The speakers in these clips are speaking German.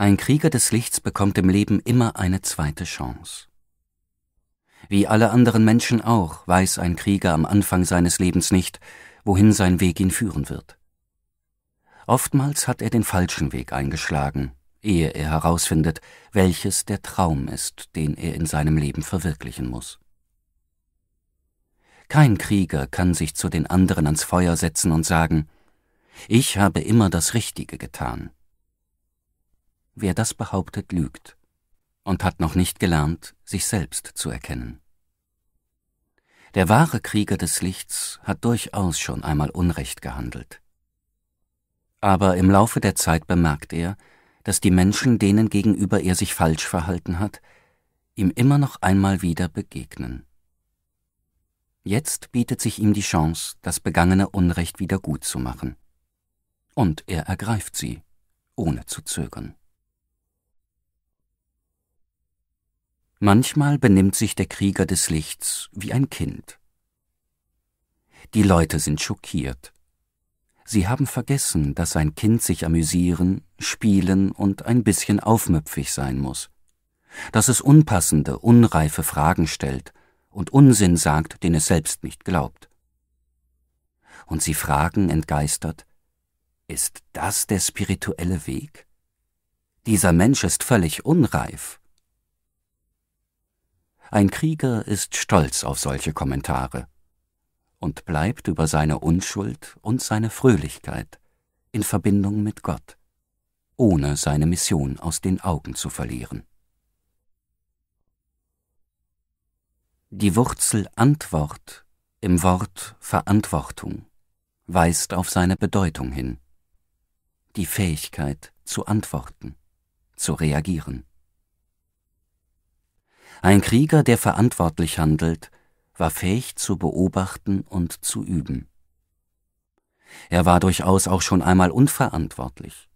Ein Krieger des Lichts bekommt im Leben immer eine zweite Chance. Wie alle anderen Menschen auch, weiß ein Krieger am Anfang seines Lebens nicht, wohin sein Weg ihn führen wird. Oftmals hat er den falschen Weg eingeschlagen, ehe er herausfindet, welches der Traum ist, den er in seinem Leben verwirklichen muss. Kein Krieger kann sich zu den anderen ans Feuer setzen und sagen, ich habe immer das Richtige getan. Wer das behauptet, lügt und hat noch nicht gelernt, sich selbst zu erkennen. Der wahre Krieger des Lichts hat durchaus schon einmal Unrecht gehandelt. Aber im Laufe der Zeit bemerkt er, dass die Menschen, denen gegenüber er sich falsch verhalten hat, ihm immer noch einmal wieder begegnen. Jetzt bietet sich ihm die Chance, das begangene Unrecht wieder gut zu machen. Und er ergreift sie, ohne zu zögern. Manchmal benimmt sich der Krieger des Lichts wie ein Kind. Die Leute sind schockiert. Sie haben vergessen, dass ein Kind sich amüsieren, spielen und ein bisschen aufmüpfig sein muss, dass es unpassende, unreife Fragen stellt und Unsinn sagt, den es selbst nicht glaubt. Und sie fragen entgeistert, ist das der spirituelle Weg? Dieser Mensch ist völlig unreif. Ein Krieger ist stolz auf solche Kommentare und bleibt über seine Unschuld und seine Fröhlichkeit in Verbindung mit Gott, ohne seine Mission aus den Augen zu verlieren. Die Wurzel Antwort im Wort Verantwortung weist auf seine Bedeutung hin, die Fähigkeit zu antworten, zu reagieren. Ein Krieger, der verantwortlich handelt, war fähig zu beobachten und zu üben. Er war durchaus auch schon einmal unverantwortlich.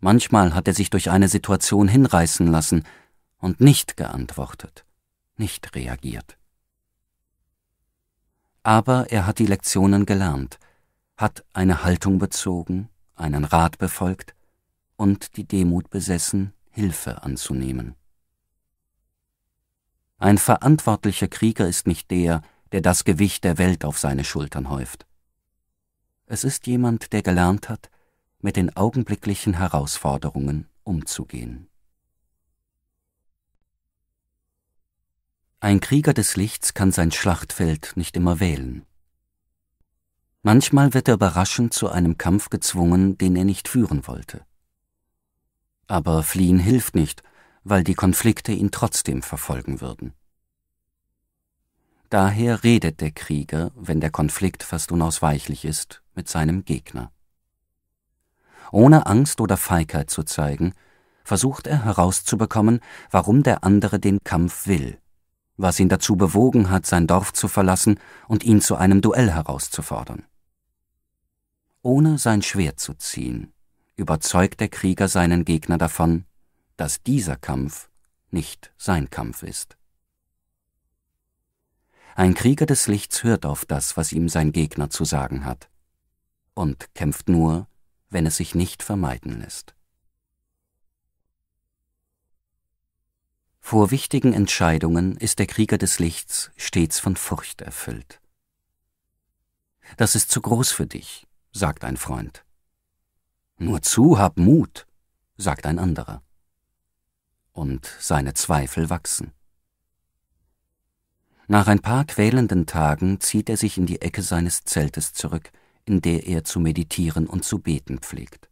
Manchmal hat er sich durch eine Situation hinreißen lassen und nicht geantwortet, nicht reagiert. Aber er hat die Lektionen gelernt, hat eine Haltung bezogen, einen Rat befolgt und die Demut besessen, Hilfe anzunehmen. Ein verantwortlicher Krieger ist nicht der, der das Gewicht der Welt auf seine Schultern häuft. Es ist jemand, der gelernt hat, mit den augenblicklichen Herausforderungen umzugehen. Ein Krieger des Lichts kann sein Schlachtfeld nicht immer wählen. Manchmal wird er überraschend zu einem Kampf gezwungen, den er nicht führen wollte. Aber fliehen hilft nicht, weil die Konflikte ihn trotzdem verfolgen würden. Daher redet der Krieger, wenn der Konflikt fast unausweichlich ist, mit seinem Gegner. Ohne Angst oder Feigheit zu zeigen, versucht er herauszubekommen, warum der andere den Kampf will, was ihn dazu bewogen hat, sein Dorf zu verlassen und ihn zu einem Duell herauszufordern. Ohne sein Schwert zu ziehen, überzeugt der Krieger seinen Gegner davon, dass dieser Kampf nicht sein Kampf ist. Ein Krieger des Lichts hört auf das, was ihm sein Gegner zu sagen hat, und kämpft nur, wenn es sich nicht vermeiden lässt. Vor wichtigen Entscheidungen ist der Krieger des Lichts stets von Furcht erfüllt. Das ist zu groß für dich, sagt ein Freund. Nur zu, hab Mut, sagt ein anderer und seine Zweifel wachsen. Nach ein paar quälenden Tagen zieht er sich in die Ecke seines Zeltes zurück, in der er zu meditieren und zu beten pflegt.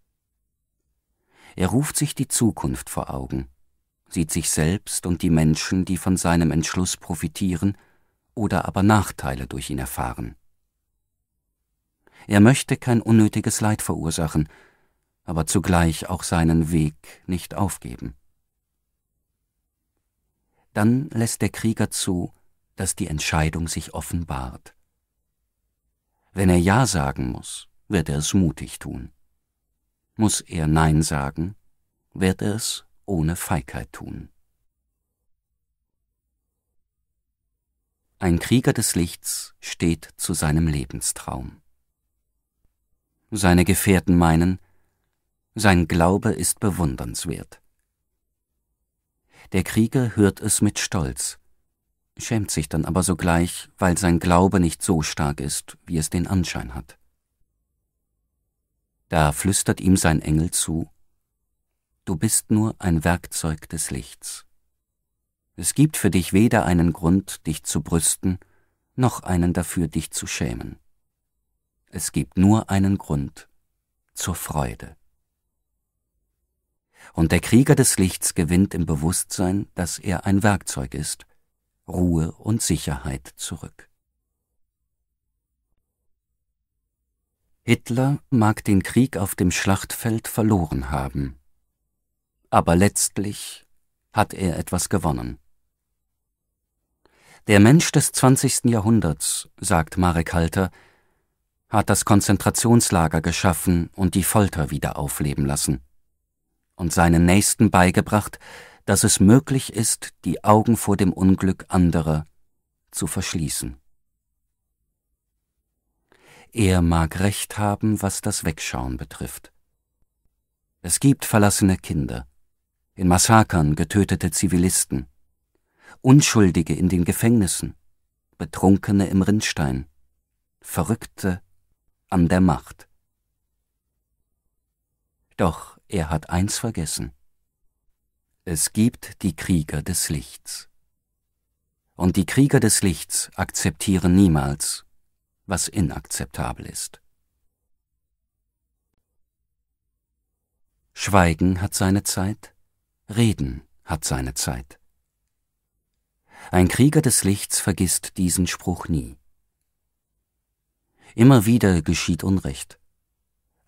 Er ruft sich die Zukunft vor Augen, sieht sich selbst und die Menschen, die von seinem Entschluss profitieren oder aber Nachteile durch ihn erfahren. Er möchte kein unnötiges Leid verursachen, aber zugleich auch seinen Weg nicht aufgeben dann lässt der Krieger zu, dass die Entscheidung sich offenbart. Wenn er Ja sagen muss, wird er es mutig tun. Muss er Nein sagen, wird er es ohne Feigheit tun. Ein Krieger des Lichts steht zu seinem Lebenstraum. Seine Gefährten meinen, sein Glaube ist bewundernswert. Der Krieger hört es mit Stolz, schämt sich dann aber sogleich, weil sein Glaube nicht so stark ist, wie es den Anschein hat. Da flüstert ihm sein Engel zu, Du bist nur ein Werkzeug des Lichts. Es gibt für dich weder einen Grund, dich zu brüsten, noch einen dafür, dich zu schämen. Es gibt nur einen Grund zur Freude und der Krieger des Lichts gewinnt im Bewusstsein, dass er ein Werkzeug ist, Ruhe und Sicherheit zurück. Hitler mag den Krieg auf dem Schlachtfeld verloren haben, aber letztlich hat er etwas gewonnen. Der Mensch des 20. Jahrhunderts, sagt Marek Halter, hat das Konzentrationslager geschaffen und die Folter wieder aufleben lassen und seinen Nächsten beigebracht, dass es möglich ist, die Augen vor dem Unglück anderer zu verschließen. Er mag recht haben, was das Wegschauen betrifft. Es gibt verlassene Kinder, in Massakern getötete Zivilisten, Unschuldige in den Gefängnissen, Betrunkene im Rindstein, Verrückte an der Macht. Doch er hat eins vergessen. Es gibt die Krieger des Lichts. Und die Krieger des Lichts akzeptieren niemals, was inakzeptabel ist. Schweigen hat seine Zeit, Reden hat seine Zeit. Ein Krieger des Lichts vergisst diesen Spruch nie. Immer wieder geschieht Unrecht.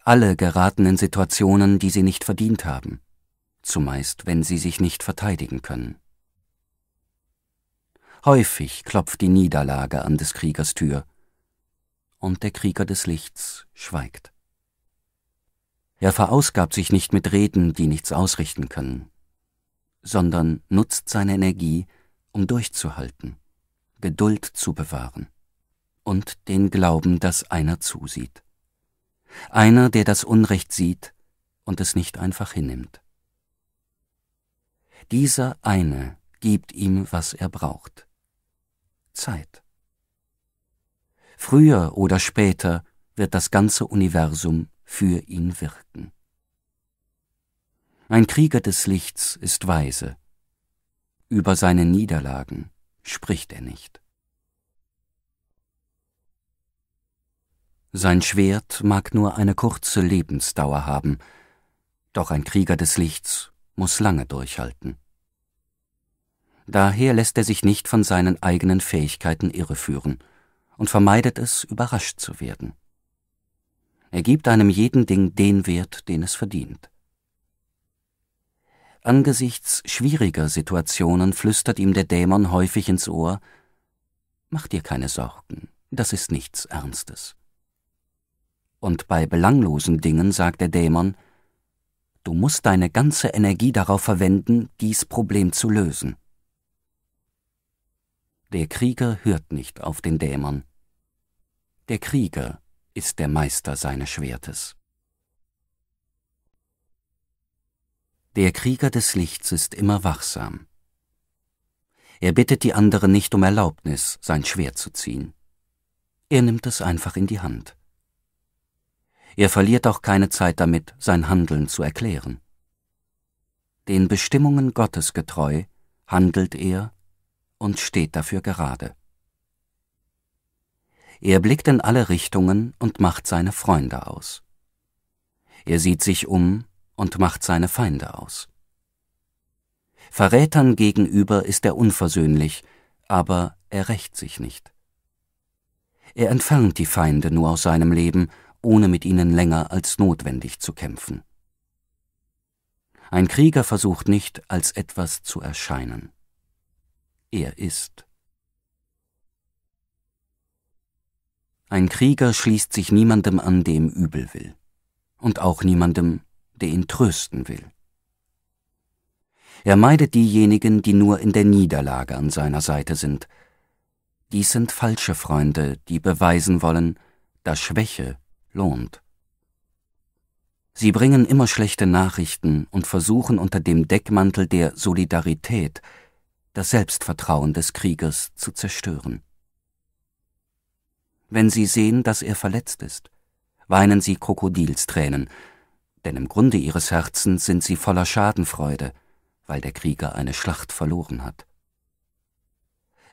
Alle geraten in Situationen, die sie nicht verdient haben, zumeist wenn sie sich nicht verteidigen können. Häufig klopft die Niederlage an des Kriegers Tür, und der Krieger des Lichts schweigt. Er verausgabt sich nicht mit Reden, die nichts ausrichten können, sondern nutzt seine Energie, um durchzuhalten, Geduld zu bewahren und den Glauben, dass einer zusieht einer, der das Unrecht sieht und es nicht einfach hinnimmt. Dieser eine gibt ihm, was er braucht. Zeit. Früher oder später wird das ganze Universum für ihn wirken. Ein Krieger des Lichts ist weise. Über seine Niederlagen spricht er nicht. Sein Schwert mag nur eine kurze Lebensdauer haben, doch ein Krieger des Lichts muss lange durchhalten. Daher lässt er sich nicht von seinen eigenen Fähigkeiten irreführen und vermeidet es, überrascht zu werden. Er gibt einem jeden Ding den Wert, den es verdient. Angesichts schwieriger Situationen flüstert ihm der Dämon häufig ins Ohr Mach dir keine Sorgen, das ist nichts Ernstes und bei belanglosen Dingen sagt der Dämon, du musst deine ganze Energie darauf verwenden, dies Problem zu lösen. Der Krieger hört nicht auf den Dämon. Der Krieger ist der Meister seines Schwertes. Der Krieger des Lichts ist immer wachsam. Er bittet die anderen nicht um Erlaubnis, sein Schwert zu ziehen. Er nimmt es einfach in die Hand. Er verliert auch keine Zeit damit, sein Handeln zu erklären. Den Bestimmungen Gottes getreu handelt er und steht dafür gerade. Er blickt in alle Richtungen und macht seine Freunde aus. Er sieht sich um und macht seine Feinde aus. Verrätern gegenüber ist er unversöhnlich, aber er rächt sich nicht. Er entfernt die Feinde nur aus seinem Leben ohne mit ihnen länger als notwendig zu kämpfen. Ein Krieger versucht nicht, als etwas zu erscheinen. Er ist. Ein Krieger schließt sich niemandem an, dem übel will, und auch niemandem, der ihn trösten will. Er meidet diejenigen, die nur in der Niederlage an seiner Seite sind. Dies sind falsche Freunde, die beweisen wollen, dass Schwäche lohnt. Sie bringen immer schlechte Nachrichten und versuchen unter dem Deckmantel der Solidarität das Selbstvertrauen des Kriegers zu zerstören. Wenn sie sehen, dass er verletzt ist, weinen sie Krokodilstränen, denn im Grunde ihres Herzens sind sie voller Schadenfreude, weil der Krieger eine Schlacht verloren hat.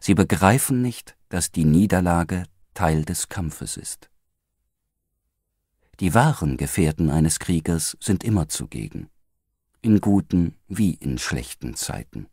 Sie begreifen nicht, dass die Niederlage Teil des Kampfes ist. Die wahren Gefährten eines Kriegers sind immer zugegen, in guten wie in schlechten Zeiten.